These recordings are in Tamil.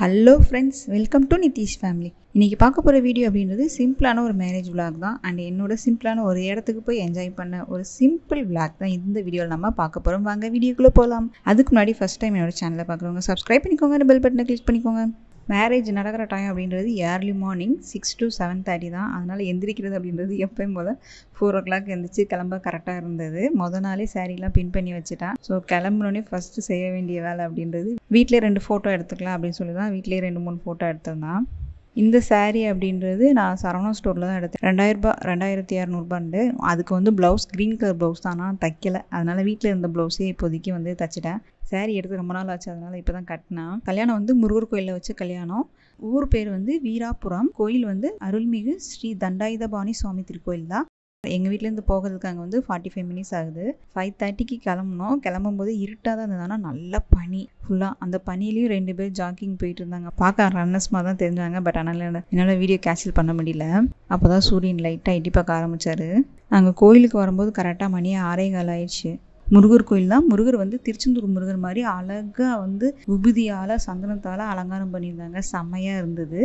hello friends welcome to Nitish family இன்றைக்கி பார்க்க போகிற வீடியோ அப்படின்றது சிம்பிளான ஒரு மேரேஜ் விளாக் தான் அண்ட் என்னோட சிம்பிளான ஒரு இடத்துக்கு போய் என்ஜாய் பண்ண ஒரு சிம்பிள் விளாக் தான் இந்த வீடியோவில் நம்ம பார்க்க போகிறோம் வாங்க வீடியோக்குள்ளே போகலாம் அதுக்கு முன்னாடி ஃபஸ்ட் டைம் என்னோட சேனலை பார்க்குறவங்க சப்ஸ்கிரைப் பண்ணிக்கோங்க பெல் பட்டனை கிளிக் பண்ணிக்கோங்க மேரேஜ் நடக்கிற டைம் அப்படின்றது early morning six to seven thirty தான் அதனால் எந்திரிக்கிறது அப்படின்றது எப்போயும் போல் ஃபோர் ஓ கிளாக் எழுந்திரிச்சு கிளம்ப கரெக்டாக இருந்தது மொதல் நாளே சாரீலாம் பின் பண்ணி வச்சுட்டேன் ஸோ கிளம்புனோடனே ஃபஸ்ட்டு செய்ய வேண்டிய வேலை அப்படின்றது வீட்டிலே ரெண்டு ஃபோட்டோ எடுத்துக்கலாம் அப்படின்னு சொல்லி தான் வீட்டிலே ரெண்டு மூணு ஃபோட்டோ எடுத்திருந்தான் இந்த சாரீ அப்படின்றது நான் சரவணா ஸ்டோரில் தான் எடுத்தேன் ரெண்டாயிரரூபா ரெண்டாயிரத்தி இரநூறுபாண்டு அதுக்கு வந்து ப்ளவுஸ் க்ரீன் கலர் ப்ளவுஸ் தான் நான் தைக்கலை அதனால் வீட்டில் இருந்த ப்ளவுஸே இப்போதைக்கு வந்து தைச்சிட்டேன் சாரீ எடுத்து ரொம்ப நாள் ஆச்சு அதனால் இப்போ தான் கட்டினேன் கல்யாணம் வந்து முருகர் கோயிலில் வச்சு கல்யாணம் ஊர் பேர் வந்து வீராபுரம் கோயில் வந்து அருள்மிகு ஸ்ரீ தண்டாயுதபாணி சுவாமி திருக்கோயில் தான் எங்கள் வீட்டிலேருந்து போகிறதுக்கு அங்கே வந்து ஃபார்ட்டி ஃபைவ் மினிட்ஸ் ஆகுது ஃபைவ் தேர்ட்டிக்கு கிளம்புனோம் கிளம்பும்போது இருட்டாக தான் ஆனால் நல்ல பனி ஃபுல்லாக அந்த பனிலையும் ரெண்டு பேர் ஜாக்கிங் போயிட்டு இருந்தாங்க பார்க்க ரன்னர்ஸ் மாதிரி தான் தெரிஞ்சாங்க பட் ஆனால் என்னால் வீடியோ கேன்சல் பண்ண முடியல அப்போ தான் சூரியன் லைட்டாக இட்டி பார்க்க ஆரம்பித்தார் நாங்கள் கோயிலுக்கு வரும்போது கரெக்டாக மணி ஆறே கால் ஆயிடுச்சு முருகர் கோயில் தான் முருகர் வந்து திருச்செந்தூர் முருகர் மாதிரி அழகாக வந்து உபுதியால் சந்தனத்தால் அலங்காரம் பண்ணியிருந்தாங்க செம்மையாக இருந்தது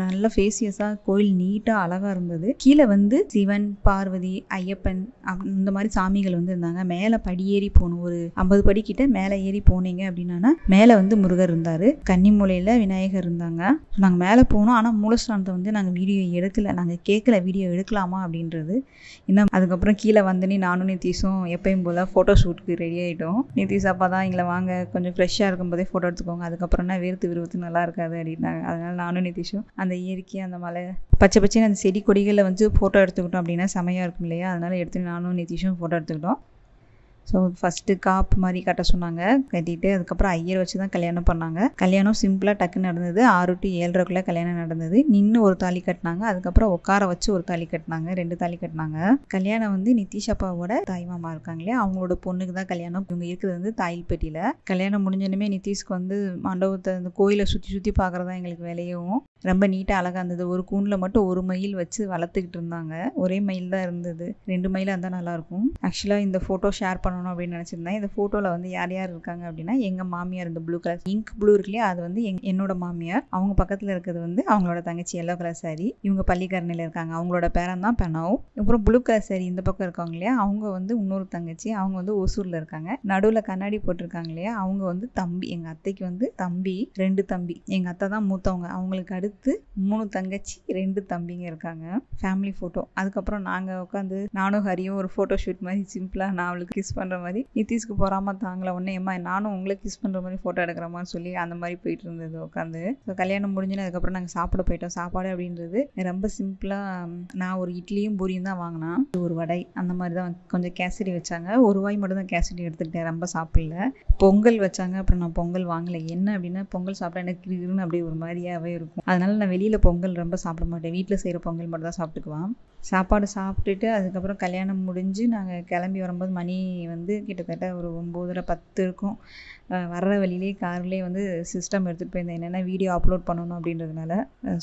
நல்ல ஃபேசியஸாக கோயில் நீட்டாக அழகாக இருந்தது கீழே வந்து சிவன் பார்வதி ஐயப்பன் இந்த மாதிரி சாமிகள் வந்து இருந்தாங்க மேலே படியேறி போகணும் ஒரு ஐம்பது படிக்கிட்ட மேலே ஏறி போனீங்க அப்படின்னா மேலே வந்து முருகர் இருந்தார் கன்னிமூலையில் விநாயகர் இருந்தாங்க நாங்கள் மேலே போனோம் ஆனால் மூலஸ்தானத்தை வந்து நாங்கள் வீடியோ எடுக்கலை நாங்கள் கேட்கல வீடியோ எடுக்கலாமா அப்படின்றது என்ன அதுக்கப்புறம் கீழே வந்தனே நானும் நித்தீஷும் எப்பயும் போல் ஃபோட்டோ ஃபோட்டோ ஷூட்க்கு ரெடி ஆகிட்டோம் நிதிஷ் அப்பா தான் எங்களை வாங்க கொஞ்சம் ஃப்ரெஷ்ஷாக இருக்கும்போதே ஃபோட்டோ எடுத்துக்கோங்க அதுக்கப்புறம்னா வேர்த்து விருவத்து நல்லா இருக்காது அப்படின்னாங்க அதனால் நானும் நிதிஷும் அந்த இயற்கை அந்த மலை பச்சை பச்சைன்னு அந்த செடி கொடிகளில் வந்து ஃபோட்டோ எடுத்துக்கிட்டோம் அப்படின்னா செமையாக இருக்கும் இல்லையா அதனால் எடுத்து நானும் நிதிஷும் ஃபோட்டோ எடுத்துக்கிட்டோம் ஸோ ஃபஸ்ட்டு காப்பு மாதிரி கட்ட சொன்னாங்க கட்டிட்டு அதுக்கப்புறம் ஐயர் வச்சு தான் கல்யாணம் பண்ணாங்க கல்யாணம் சிம்பிளாக டக்கு நடந்தது ஆறு டு ஏழரைக்குள்ளே கல்யாணம் நடந்தது நின்று ஒரு தாலி கட்டினாங்க அதுக்கப்புறம் உட்கார வச்சு ஒரு தாலி கட்டினாங்க ரெண்டு தாலி கட்டினாங்க கல்யாணம் வந்து நிதிஷ் அப்பாவோட தாய் மாமா இருக்காங்களே அவங்களோட பொண்ணுக்கு தான் கல்யாணம் இவங்க இருக்கிறது வந்து பெட்டியில் கல்யாணம் முடிஞ்சோடனே நிதிஷ்க்கு வந்து மண்டபத்தை அந்த கோயிலை சுற்றி சுற்றி பார்க்குறதா எங்களுக்கு வேலையவும் ரொம்ப நீட்டாக அழகாக இருந்தது ஒரு கூண்டில் மட்டும் ஒரு மயில் வச்சு வளர்த்துக்கிட்டு இருந்தாங்க ஒரே மயில் தான் இருந்தது ரெண்டு மயில் இருந்தால் நல்லாயிருக்கும் ஆக்சுவலாக இந்த ஃபோட்டோ ஷேர் பண்ணணும் அப்படின்னு நினச்சிருந்தேன் இந்த ஃபோட்டோவில் வந்து யார் யார் இருக்காங்க அப்படின்னா எங்கள் மாமியார் இந்த ப்ளூ கலர் இங்க் ப்ளூ இருக்குல்லையா அது வந்து எங் என்னோட மாமியார் அவங்க பக்கத்தில் இருக்கிறது வந்து அவங்களோட தங்கச்சி எல்லோ கலர் சாரி இவங்க பள்ளிக்கரணையில் இருக்காங்க அவங்களோட பேரன் தான் பெனவ் அப்புறம் ப்ளூ கலர் சாரி இந்த பக்கம் இருக்காங்க இல்லையா அவங்க வந்து இன்னொரு தங்கச்சி அவங்க வந்து ஒசூரில் இருக்காங்க நடுவில் கண்ணாடி போட்டிருக்காங்க இல்லையா அவங்க வந்து தம்பி எங்கள் அத்தைக்கு வந்து தம்பி ரெண்டு தம்பி எங்கள் அத்தை தான் மூத்தவங்க அவங்களுக்கு அடுத்து அடுத்து மூணு தங்கச்சி ரெண்டு தம்பிங்க இருக்காங்க ஃபேமிலி ஃபோட்டோ அதுக்கப்புறம் நாங்கள் உட்காந்து நானும் ஹரியும் ஒரு ஃபோட்டோ ஷூட் மாதிரி சிம்பிளாக நான் அவளுக்கு கிஸ் பண்ணுற மாதிரி நிதிஷ்க்கு பொறாமல் தாங்களே ஒன்றே அம்மா நானும் உங்களுக்கு கிஸ் பண்ணுற மாதிரி ஃபோட்டோ எடுக்கிற சொல்லி அந்த மாதிரி போயிட்டு இருந்தது உட்காந்து ஸோ கல்யாணம் முடிஞ்சுன்னு அதுக்கப்புறம் நாங்கள் சாப்பிட போயிட்டோம் சாப்பாடு அப்படின்றது ரொம்ப சிம்பிளாக நான் ஒரு இட்லியும் பூரியும் தான் வாங்கினேன் ஒரு வடை அந்த மாதிரி தான் கொஞ்சம் கேசரி வச்சாங்க ஒரு வாய் மட்டும் தான் கேசரி எடுத்துக்கிட்டேன் ரொம்ப சாப்பிடல பொங்கல் வச்சாங்க அப்புறம் நான் பொங்கல் வாங்கலை என்ன அப்படின்னா பொங்கல் சாப்பிட்டா எனக்கு கிருன்னு அப்படியே ஒரு மாதிரியாகவே இருக்கும் அது அதனால் நான் வெளியில் பொங்கல் ரொம்ப சாப்பிட மாட்டேன் வீட்டில் செய்கிற பொங்கல் மட்டும் தான் சாப்பிட்டுக்குவான் சாப்பாடு சாப்பிட்டுட்டு அதுக்கப்புறம் கல்யாணம் முடிஞ்சு நாங்கள் கிளம்பி வரும்போது மணி வந்து கிட்டத்தட்ட ஒரு ஒம்போதரை பத்து இருக்கும் வர்ற வழியிலே கார்லேயே வந்து சிஸ்டம் எடுத்துகிட்டு போயிருந்தேன் என்னென்னா வீடியோ அப்லோட் பண்ணணும் அப்படின்றதுனால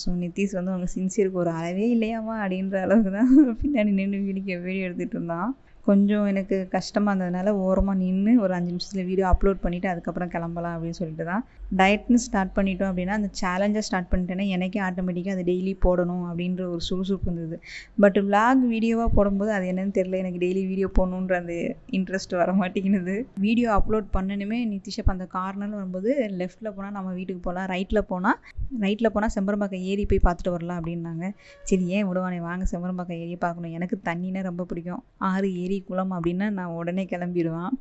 ஸோ நித்தீஷ் வந்து அவங்க சின்சியருக்கு ஒரு அளவே இல்லையாமா அப்படின்ற அளவுக்கு தான் பின்னாடி நின்று வீடியோ வீடியோ எடுத்துகிட்டு இருந்தான் கொஞ்சம் எனக்கு கஷ்டமாக இருந்ததுனால ஓரமாக நின்று ஒரு அஞ்சு நிமிஷத்தில் வீடியோ அப்லோட் பண்ணிவிட்டு அதுக்கப்புறம் கிளம்பலாம் அப்படின்னு சொல்லிட்டு தான் டயட்னு ஸ்டார்ட் பண்ணிட்டோம் அப்படின்னா அந்த சேலஞ்சை ஸ்டார்ட் பண்ணிட்டேன்னா எனக்கே ஆட்டோமேட்டிக்காக அது டெய்லி போடணும் அப்படின்ற ஒரு சுறுசுறுப்பு இருந்தது பட் விலாக் வீடியோவாக போடும்போது அது என்னென்னு தெரியல எனக்கு டெய்லி வீடியோ போடணுன்ற அந்த இன்ட்ரெஸ்ட் வர மாட்டேங்கிறது வீடியோ அப்லோட் பண்ணணுமே நிதிஷப் அந்த கார்னர் வரும்போது லெஃப்ட்டில் போனால் நம்ம வீட்டுக்கு போகலாம் ரைட்டில் போனால் ரைட்டில் போனால் செம்பரம்பாக்கம் ஏறி போய் பார்த்துட்டு வரலாம் அப்படின்னாங்க சரி ஏன் விடுவானே வாங்க செம்பரம்பாக்கம் ஏறி பார்க்கணும் எனக்கு தண்ணின்னா ரொம்ப பிடிக்கும் ஆறு ஏறி ஏரி குளம் அப்படின்னா நான் உடனே கிளம்பிடுவான்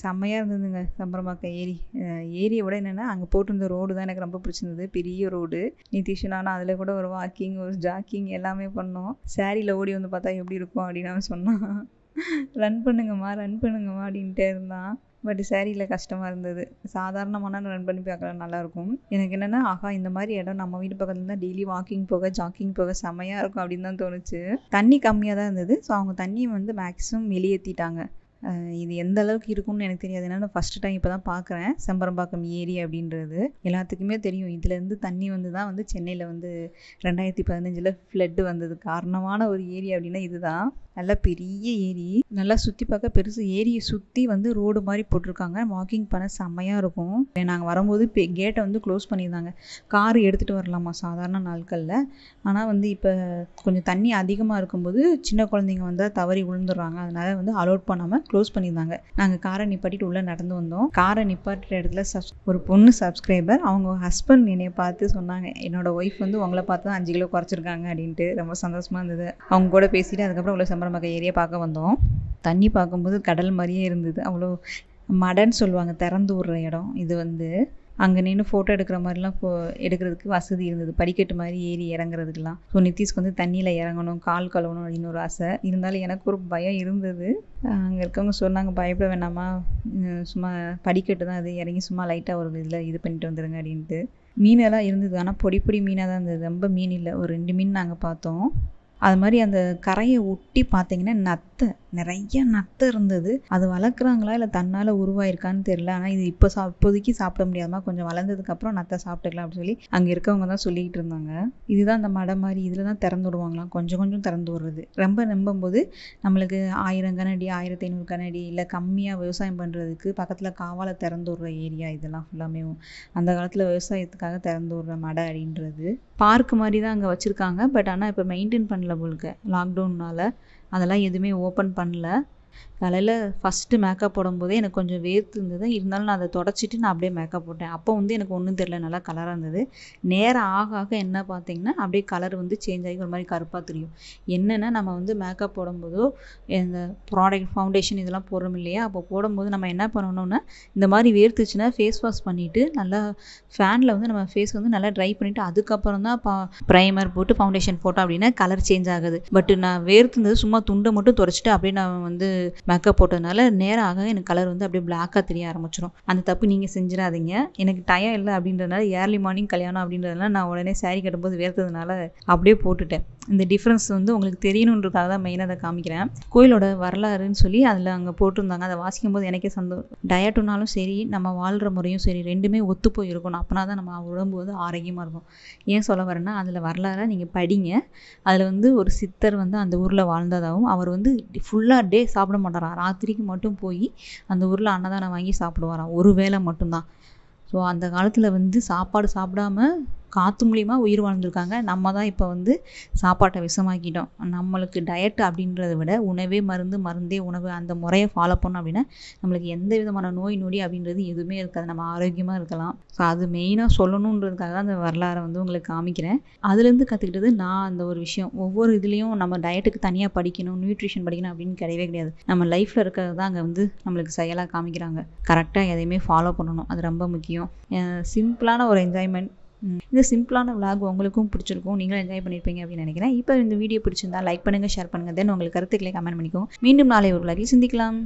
செம்மையாக இருந்ததுங்க சம்பரமாக்க ஏரி ஏரியை விட என்னென்னா அங்கே போட்டிருந்த ரோடு தான் எனக்கு ரொம்ப பிடிச்சிருந்தது பெரிய ரோடு நிதிஷ் நானும் அதில் கூட ஒரு வாக்கிங் ஒரு ஜாக்கிங் எல்லாமே பண்ணோம் சேரீயில் ஓடி வந்து பார்த்தா எப்படி இருக்கும் அப்படின்னு அவன் சொன்னான் ரன் பண்ணுங்கம்மா ரன் பண்ணுங்கம்மா அப்படின்ட்டே இருந்தான் பட் சேரீயில் கஷ்டமாக இருந்தது சாதாரணமான ரன் பண்ணி பார்க்கலாம் நல்லாயிருக்கும் எனக்கு என்னென்னா ஆகா இந்த மாதிரி இடம் நம்ம வீட்டு பக்கத்தில் தான் டெய்லி வாக்கிங் போக ஜாக்கிங் போக செமையாக இருக்கும் அப்படின்னு தான் தோணுச்சு தண்ணி கம்மியாக தான் இருந்தது ஸோ அவங்க தண்ணியை வந்து மேக்ஸிமம் வெளியேற்றிட்டாங்க இது எந்த அளவுக்கு இருக்கும்னு எனக்கு தெரியாது என்னென்ன நான் ஃபஸ்ட்டு டைம் இப்போ தான் பார்க்குறேன் செம்பரம்பாக்கம் ஏரி அப்படின்றது எல்லாத்துக்குமே தெரியும் இதுலேருந்து தண்ணி வந்து தான் வந்து சென்னையில் வந்து ரெண்டாயிரத்தி பதினஞ்சில் ஃப்ளட்டு வந்தது காரணமான ஒரு ஏரி அப்படின்னா இதுதான் நல்லா பெரிய ஏரி நல்லா சுற்றி பார்க்க பெருசு ஏரியை சுற்றி வந்து ரோடு மாதிரி போட்டிருக்காங்க வாக்கிங் பண்ண செம்மையாக இருக்கும் நாங்கள் வரும்போது கேட்டை வந்து க்ளோஸ் பண்ணியிருந்தாங்க கார் எடுத்துகிட்டு வரலாமா சாதாரண நாட்களில் ஆனால் வந்து இப்போ கொஞ்சம் தண்ணி அதிகமாக இருக்கும்போது சின்ன குழந்தைங்க வந்து தவறி விழுந்துடுறாங்க அதனால் வந்து அலோட் பண்ணாமல் க்ளோஸ் பண்ணியிருந்தாங்க நாங்கள் காரை நிப்பாட்டிட்டு உள்ளே நடந்து வந்தோம் காரை நிப்பாட்டுற இடத்துல சப்ஸ் ஒரு பொண்ணு சப்ஸ்கிரைபர் அவங்க ஹஸ்பண்ட் என்னை பார்த்து சொன்னாங்க என்னோடய ஒய்ஃப் வந்து உங்களை பார்த்து தான் அஞ்சு கிலோ குறைச்சிருக்காங்க அப்படின்ட்டு ரொம்ப சந்தோஷமாக இருந்தது அவங்க கூட பேசிட்டு அதுக்கப்புறம் அவ்வளோ சம்பரமாக ஏரியா பார்க்க வந்தோம் தண்ணி பார்க்கும்போது கடல் மாதிரியே இருந்தது அவ்வளோ மடன்னு சொல்லுவாங்க திறந்து விடுற இடம் இது வந்து அங்கே நின்று ஃபோட்டோ எடுக்கிற மாதிரிலாம் ஃபோ எடுக்கிறதுக்கு வசதி இருந்தது படிக்கட்டு மாதிரி ஏறி இறங்குறதுக்கெலாம் ஸோ நித்திஷ்க்கு வந்து தண்ணியில் இறங்கணும் கால் கழுவணும் அப்படின்னு ஒரு ஆசை இருந்தாலும் எனக்கு ஒரு பயம் இருந்தது அங்கே இருக்கவங்க சொன்னாங்க பயப்பட வேணாமா சும்மா படிக்கட்டு தான் அது இறங்கி சும்மா லைட்டாக ஒரு இதில் இது பண்ணிட்டு வந்துடுங்க அப்படின்ட்டு மீனெல்லாம் இருந்தது ஆனால் பொடி பொடி மீனாக தான் இருந்தது ரொம்ப மீன் இல்லை ஒரு ரெண்டு மீன் நாங்கள் பார்த்தோம் அது மாதிரி அந்த கரையை ஒட்டி பார்த்தீங்கன்னா நத்தை நிறைய நத்தை இருந்தது அது வளர்க்குறாங்களா இல்லை தன்னால் உருவாயிருக்கான்னு தெரில ஆனால் இது இப்போ சா இப்போதைக்கு சாப்பிட முடியாதமா கொஞ்சம் வளர்ந்ததுக்கப்புறம் நத்தை சாப்பிட்டுக்கலாம் அப்படின்னு சொல்லி அங்கே இருக்கவங்க தான் சொல்லிக்கிட்டு இருந்தாங்க இதுதான் அந்த மடை மாதிரி இதில் தான் திறந்து விடுவாங்களாம் கொஞ்சம் கொஞ்சம் திறந்து விடுறது ரொம்ப நம்பும்போது போது நம்மளுக்கு ஆயிரம் கனடி ஆயிரத்தி ஐநூறு கனடி இல்லை கம்மியாக விவசாயம் பண்ணுறதுக்கு பக்கத்தில் காவால திறந்து விடுற ஏரியா இதெல்லாம் ஃபுல்லாமே அந்த காலத்தில் விவசாயத்துக்காக திறந்து விடுற மடை அப்படின்றது பார்க் மாதிரி தான் அங்கே வச்சுருக்காங்க பட் ஆனால் இப்போ மெயின்டைன் பண்ணல போலுக்கு லாக்டவுன்னால் அதெல்லாம் எதுவுமே ஓப்பன் பண்ணல காலையில் ஃபஸ்ட்டு மேக்கப் போடும்போதே எனக்கு கொஞ்சம் வேர்த்து இருந்தது இருந்தாலும் நான் அதை தொடச்சிட்டு நான் அப்படியே மேக்கப் போட்டேன் அப்போ வந்து எனக்கு ஒன்றும் தெரில நல்லா கலராக இருந்தது நேரம் ஆக ஆக என்ன பார்த்திங்கன்னா அப்படியே கலர் வந்து சேஞ்ச் ஆகி ஒரு மாதிரி கருப்பாக தெரியும் என்னென்னா நம்ம வந்து மேக்கப் போடும்போதோ இந்த ப்ராடக்ட் ஃபவுண்டேஷன் இதெல்லாம் போடுறோம் இல்லையா அப்போ போடும்போது நம்ம என்ன பண்ணணும்னா இந்த மாதிரி வேர்த்துச்சுன்னா ஃபேஸ் வாஷ் பண்ணிவிட்டு நல்லா ஃபேனில் வந்து நம்ம ஃபேஸ் வந்து நல்லா ட்ரை பண்ணிவிட்டு அதுக்கப்புறம் தான் ப்ரைமர் போட்டு ஃபவுண்டேஷன் போட்டோம் அப்படின்னா கலர் சேஞ்ச் ஆகுது பட் நான் வேர்த்துந்தது சும்மா துண்டை மட்டும் துடைச்சிட்டு அப்படியே நான் வந்து மேக்கப் போட்டதுனால நேரம் ஆக எனக்கு கலர் வந்து அப்படியே பிளாக்காக தெரிய ஆரம்பிச்சிடும் அந்த தப்பு நீங்கள் செஞ்சிடாதீங்க எனக்கு டயம் இல்லை அப்படின்றதுனால ஏர்லி மார்னிங் கல்யாணம் அப்படின்றதுனால நான் உடனே சாரி கட்டும்போது வேர்த்ததுனால அப்படியே போட்டுட்டேன் இந்த டிஃப்ரென்ஸ் வந்து உங்களுக்கு தெரியணுன்றதுக்காக தான் மெயினாக அதை காமிக்கிறேன் கோயிலோட வரலாறுன்னு சொல்லி அதில் அங்கே போட்டிருந்தாங்க அதை வாசிக்கும் போது எனக்கே சந்தோ டயட்டுனாலும் சரி நம்ம வாழ்கிற முறையும் சரி ரெண்டுமே ஒத்து போய் இருக்கணும் அப்போனா தான் நம்ம உடம்பு வந்து ஆரோக்கியமாக இருக்கும் ஏன் சொல்ல வரேன்னா அதில் வரலாறாக நீங்கள் படிங்க அதில் வந்து ஒரு சித்தர் வந்து அந்த ஊரில் வாழ்ந்ததாகவும் அவர் வந்து ஃபுல்லாக டே சாப்பிட சாப்பிட மாட்டாராம் ராத்திரிக்கு மட்டும் போய் அந்த ஊரில் அன்னதானம் வாங்கி சாப்பிடுவாராம் ஒரு வேளை மட்டும்தான் ஸோ அந்த காலத்தில் வந்து சாப்பாடு சாப்பிடாம காற்று மூலியமாக உயிர் வாழ்ந்துருக்காங்க நம்ம தான் இப்போ வந்து சாப்பாட்டை விஷமாக்கிட்டோம் நம்மளுக்கு டயட் அப்படின்றத விட உணவே மருந்து மருந்தே உணவு அந்த முறையை ஃபாலோ பண்ணோம் அப்படின்னா நம்மளுக்கு எந்த விதமான நோய் நொடி அப்படின்றது எதுவுமே இருக்காது நம்ம ஆரோக்கியமாக இருக்கலாம் ஸோ அது மெயினாக சொல்லணுன்றதுக்காக தான் அந்த வரலாறை வந்து உங்களுக்கு காமிக்கிறேன் அதுலேருந்து கற்றுக்கிட்டது நான் அந்த ஒரு விஷயம் ஒவ்வொரு இதுலேயும் நம்ம டயட்டுக்கு தனியாக படிக்கணும் நியூட்ரிஷன் படிக்கணும் அப்படின்னு கிடையவே கிடையாது நம்ம லைஃப்பில் இருக்கிறது தான் அங்கே வந்து நம்மளுக்கு செயலாக காமிக்கிறாங்க கரெக்டாக எதையுமே ஃபாலோ பண்ணணும் அது ரொம்ப முக்கியம் சிம்பிளான ஒரு என்ஜாய்மெண்ட் இந்த சிம்பிளான விளாக் உங்களுக்கும் பிடிச்சிருக்கும் நீங்களும் என்ஜாய் பண்ணியிருப்பீங்க அப்படின்னு நினைக்கிறேன் இப்போ இந்த வீடியோ பிடிச்சிருந்தா லைக் பண்ணுங்கள் ஷேர் பண்ணுங்கள் தென் உங்களுக்கு கருத்துக்களை கமெண்ட் பண்ணிக்கோங்க மீண்டும் நாளை ஒரு விளாகில் சிந்திக்கலாம்